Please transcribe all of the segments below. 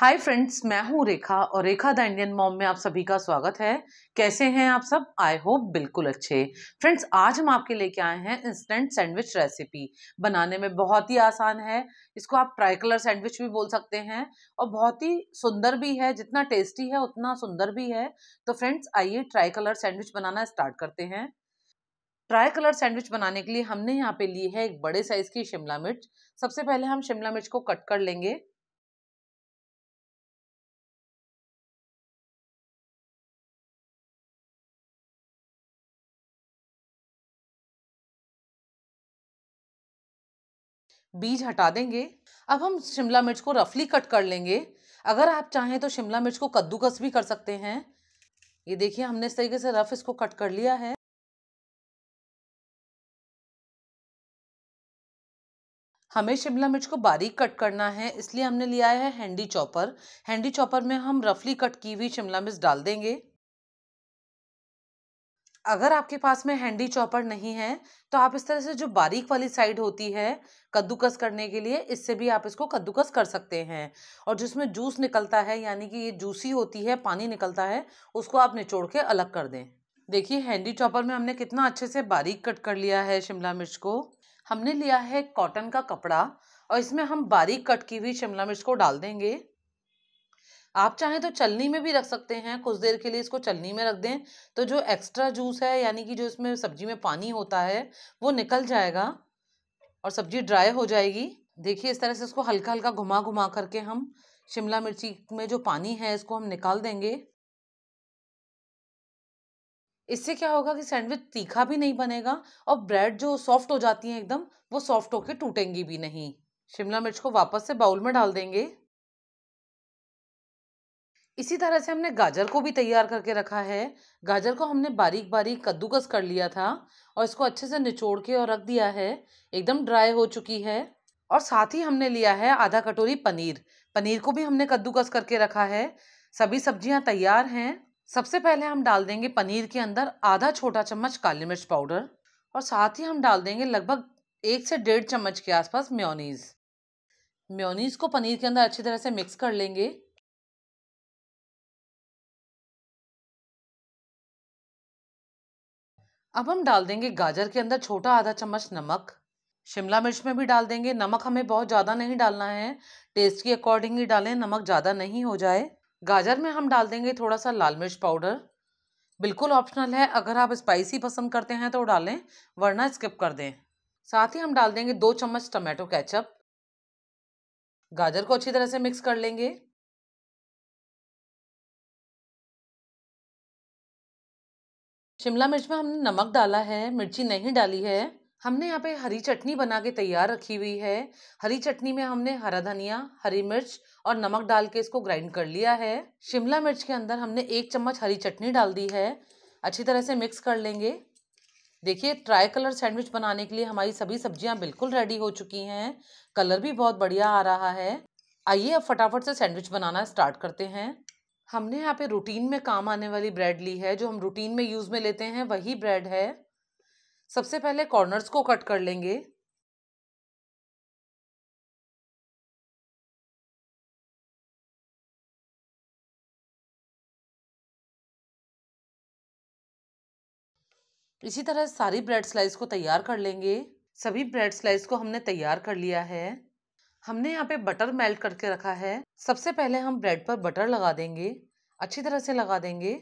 hi friends मैं हूँ रेखा और रेखा द इंडियन मॉम में आप सभी का स्वागत है कैसे हैं आप सब आई होप बिल्कुल अच्छे फ्रेंड्स आज हम आपके लेके आए हैं इंस्टेंट सैंडविच रेसिपी बनाने में बहुत ही आसान है इसको आप ट्राई कलर सैंडविच भी बोल सकते हैं और बहुत ही सुंदर भी है जितना टेस्टी है उतना सुंदर भी है तो फ्रेंड्स आइए ट्राई कलर सैंडविच बनाना स्टार्ट करते हैं ट्राई कलर सैंडविच बनाने के लिए हमने यहाँ पे ली है एक बड़े साइज़ की शिमला मिर्च सबसे पहले हम शिमला मिर्च को कट कर लेंगे बीज हटा देंगे अब हम शिमला मिर्च को रफली कट कर लेंगे अगर आप चाहें तो शिमला मिर्च को कद्दूकस भी कर सकते हैं ये देखिए हमने इस तरीके से रफ इसको कट कर लिया है हमें शिमला मिर्च को बारीक कट करना है इसलिए हमने लिया है हैंडी चॉपर हैंडी चॉपर में हम रफली कट की हुई शिमला मिर्च डाल देंगे अगर आपके पास में हैंडी चॉपर नहीं है तो आप इस तरह से जो बारीक वाली साइड होती है कद्दूकस करने के लिए इससे भी आप इसको कद्दूकस कर सकते हैं और जिसमें जूस निकलता है यानी कि ये जूसी होती है पानी निकलता है उसको आप निचोड़ के अलग कर दें देखिए हैंडी चॉपर में हमने कितना अच्छे से बारीक कट कर लिया है शिमला मिर्च को हमने लिया है कॉटन का कपड़ा और इसमें हम बारीक कट की हुई शिमला मिर्च को डाल देंगे आप चाहें तो चलनी में भी रख सकते हैं कुछ देर के लिए इसको चलनी में रख दें तो जो एक्स्ट्रा जूस है यानी कि जो इसमें सब्जी में पानी होता है वो निकल जाएगा और सब्जी ड्राई हो जाएगी देखिए इस तरह से इसको हल्का हल्का घुमा घुमा करके हम शिमला मिर्ची में जो पानी है इसको हम निकाल देंगे इससे क्या होगा कि सैंडविच तीखा भी नहीं बनेगा और ब्रेड जो सॉफ्ट हो जाती है एकदम वो सॉफ्ट होके टूटेंगी भी नहीं शिमला मिर्च को वापस से बाउल में डाल देंगे इसी तरह से हमने गाजर को भी तैयार करके रखा है गाजर को हमने बारीक बारीक कद्दूकस कर लिया था और इसको अच्छे से निचोड़ के और रख दिया है एकदम ड्राई हो चुकी है और साथ ही हमने लिया है आधा कटोरी पनीर पनीर को भी हमने कद्दूकस करके रखा है सभी सब्जियां तैयार हैं सबसे पहले हम डाल देंगे पनीर के अंदर आधा छोटा चम्मच काली मिर्च पाउडर और साथ ही हम डाल देंगे लगभग एक से डेढ़ चम्मच के आसपास म्योनीज़ म्योनीज़ को पनीर के अंदर अच्छी तरह से मिक्स कर लेंगे अब हम डाल देंगे गाजर के अंदर छोटा आधा चम्मच नमक शिमला मिर्च में भी डाल देंगे नमक हमें बहुत ज़्यादा नहीं डालना है टेस्ट के अकॉर्डिंग ही डालें नमक ज़्यादा नहीं हो जाए गाजर में हम डाल देंगे थोड़ा सा लाल मिर्च पाउडर बिल्कुल ऑप्शनल है अगर आप स्पाइसी पसंद करते हैं तो डालें वरना स्किप कर दें साथ ही हम डाल देंगे दो चम्मच टमाटो कैचअप गाजर को अच्छी तरह से मिक्स कर लेंगे शिमला मिर्च में हमने नमक डाला है मिर्ची नहीं डाली है हमने यहाँ पे हरी चटनी बना के तैयार रखी हुई है हरी चटनी में हमने हरा धनिया हरी मिर्च और नमक डाल के इसको ग्राइंड कर लिया है शिमला मिर्च के अंदर हमने एक चम्मच हरी चटनी डाल दी है अच्छी तरह से मिक्स कर लेंगे देखिए ट्राई कलर सैंडविच बनाने के लिए हमारी सभी सब्जियां बिल्कुल रेडी हो चुकी हैं कलर भी बहुत बढ़िया आ रहा है आइए अब फटाफट से सैंडविच बनाना स्टार्ट करते हैं हमने यहाँ पे रूटीन में काम आने वाली ब्रेड ली है जो हम रूटीन में यूज़ में लेते हैं वही ब्रेड है सबसे पहले कॉर्नर्स को कट कर लेंगे इसी तरह सारी ब्रेड स्लाइस को तैयार कर लेंगे सभी ब्रेड स्लाइस को हमने तैयार कर लिया है हमने यहाँ पे बटर मेल्ट करके रखा है सबसे पहले हम ब्रेड पर बटर लगा देंगे अच्छी तरह से लगा देंगे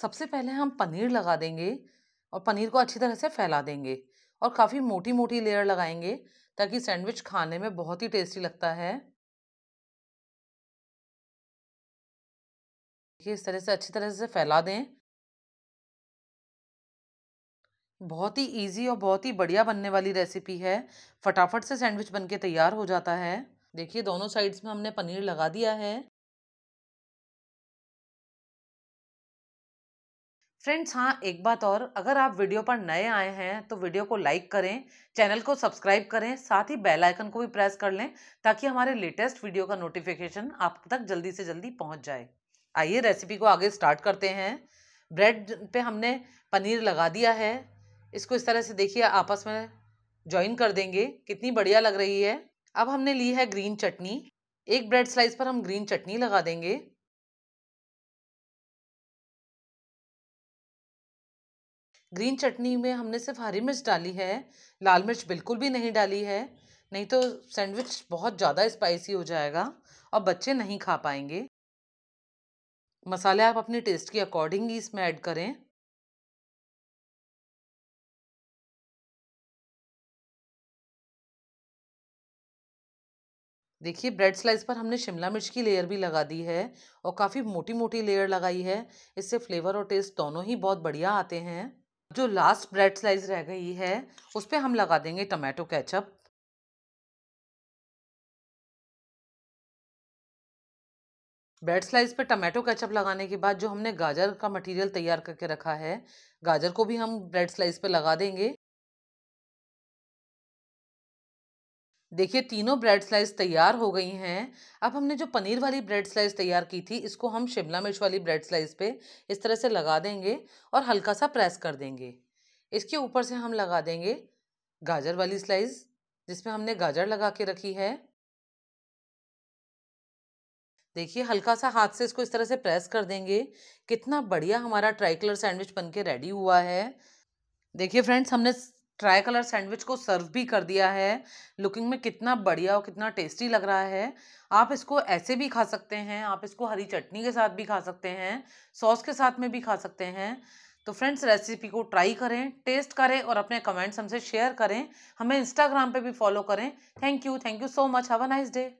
सबसे पहले हम पनीर लगा देंगे और पनीर को अच्छी तरह से फैला देंगे और काफ़ी मोटी मोटी लेयर लगाएंगे ताकि सैंडविच खाने में बहुत ही टेस्टी लगता है देखिए इस तरह से अच्छी तरह से फैला दें बहुत ही इजी और बहुत ही बढ़िया बनने वाली रेसिपी है फटाफट से सैंडविच बनके तैयार हो जाता है देखिए दोनों साइड्स में हमने पनीर लगा दिया है फ्रेंड्स हाँ एक बात और अगर आप वीडियो पर नए आए हैं तो वीडियो को लाइक करें चैनल को सब्सक्राइब करें साथ ही बेल आइकन को भी प्रेस कर लें ताकि हमारे लेटेस्ट वीडियो का नोटिफिकेशन आप तक जल्दी से जल्दी पहुंच जाए आइए रेसिपी को आगे स्टार्ट करते हैं ब्रेड पे हमने पनीर लगा दिया है इसको इस तरह से देखिए आपस में ज्वाइन कर देंगे कितनी बढ़िया लग रही है अब हमने ली है ग्रीन चटनी एक ब्रेड स्लाइस पर हम ग्रीन चटनी लगा देंगे ग्रीन चटनी में हमने सिर्फ हरी मिर्च डाली है लाल मिर्च बिल्कुल भी नहीं डाली है नहीं तो सैंडविच बहुत ज़्यादा स्पाइसी हो जाएगा और बच्चे नहीं खा पाएंगे मसाले आप अपने टेस्ट के अकॉर्डिंग ही इसमें ऐड करें देखिए ब्रेड स्लाइस पर हमने शिमला मिर्च की लेयर भी लगा दी है और काफ़ी मोटी मोटी लेयर लगाई है इससे फ्लेवर और टेस्ट दोनों ही बहुत बढ़िया आते हैं जो लास्ट ब्रेड स्लाइस रह गई है उस पर हम लगा देंगे टमाटो कैचअप ब्रेड स्लाइस पे टमाटो कैचअप लगाने के बाद जो हमने गाजर का मटेरियल तैयार करके रखा है गाजर को भी हम ब्रेड स्लाइस पे लगा देंगे देखिए तीनों ब्रेड स्लाइस तैयार हो गई हैं अब हमने जो पनीर वाली ब्रेड स्लाइस तैयार की थी इसको हम शिमला मिर्च वाली ब्रेड स्लाइस पे इस तरह से लगा देंगे और हल्का सा प्रेस कर देंगे इसके ऊपर से हम लगा देंगे गाजर वाली स्लाइस जिसमें हमने गाजर लगा के रखी है देखिए हल्का सा हाथ से इसको इस तरह से प्रेस कर देंगे कितना बढ़िया हमारा ट्राई कलर सैंडविच बन के रेडी हुआ है देखिए फ्रेंड्स हमने ट्राई कलर सैंडविच को सर्व भी कर दिया है लुकिंग में कितना बढ़िया और कितना टेस्टी लग रहा है आप इसको ऐसे भी खा सकते हैं आप इसको हरी चटनी के साथ भी खा सकते हैं सॉस के साथ में भी खा सकते हैं तो फ्रेंड्स रेसिपी को ट्राई करें टेस्ट करें और अपने कमेंट्स हमसे शेयर करें हमें इंस्टाग्राम पे भी फॉलो करें thank you thank you so much have a nice day